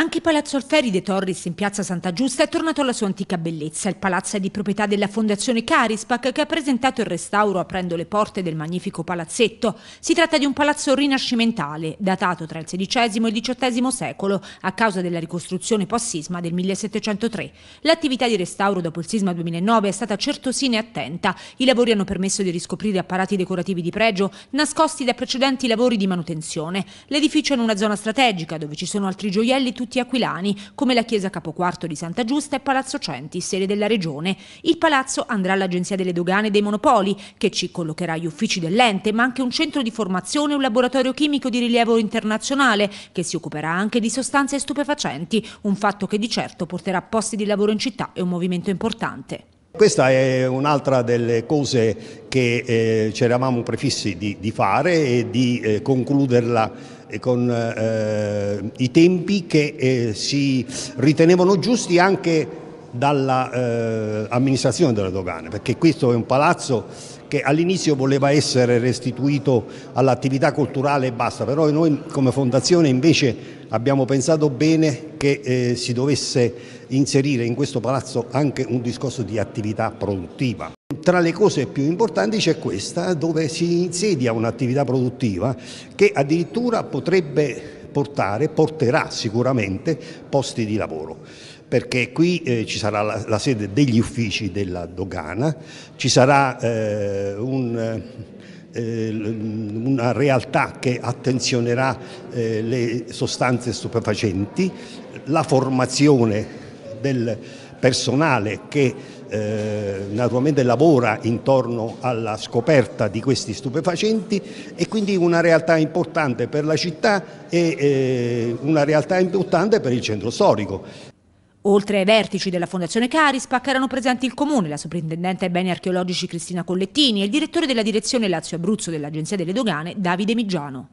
Anche Palazzo Alferi de Torris in piazza Santa Giusta è tornato alla sua antica bellezza. Il palazzo è di proprietà della fondazione Carispac che ha presentato il restauro aprendo le porte del magnifico palazzetto. Si tratta di un palazzo rinascimentale, datato tra il XVI e il XVIII secolo a causa della ricostruzione post-sisma del 1703. L'attività di restauro dopo il sisma 2009 è stata certosina e attenta. I lavori hanno permesso di riscoprire apparati decorativi di pregio nascosti da precedenti lavori di manutenzione. L'edificio è in una zona strategica dove ci sono altri gioielli tutti monumenti aquilani come la chiesa Capoquarto di Santa Giusta e Palazzo Centi, sede della regione. Il palazzo andrà all'Agenzia delle Dogane e dei Monopoli, che ci collocherà gli uffici dell'ente, ma anche un centro di formazione e un laboratorio chimico di rilievo internazionale, che si occuperà anche di sostanze stupefacenti, un fatto che di certo porterà posti di lavoro in città e un movimento importante. Questa è un'altra delle cose che eh, ci eravamo prefissi di, di, fare e di eh, concluderla eh, con eh, i tempi che eh, si ritenevano giusti anche dall'amministrazione eh, delle dogane, perché questo è un palazzo che all'inizio voleva essere restituito all'attività culturale e basta, però noi come fondazione invece abbiamo pensato bene che eh, si dovesse inserire in questo palazzo anche un discorso di attività produttiva. Tra le cose più importanti c'è questa dove si insedia un'attività produttiva che addirittura potrebbe portare, porterà sicuramente posti di lavoro perché qui eh, ci sarà la, la, sede degli uffici della dogana, ci sarà eh, un, eh, una realtà che attenzionerà eh, le sostanze stupefacenti, la formazione del personale che eh, naturalmente lavora intorno alla scoperta di questi stupefacenti e quindi una realtà importante per la città e eh, una realtà importante per il centro storico. Oltre ai vertici della Fondazione Carispac erano presenti il Comune, la Soprintendente ai Beni Archeologici Cristina Collettini e il direttore della direzione Lazio-Abruzzo dell'Agenzia delle Dogane Davide Migiano.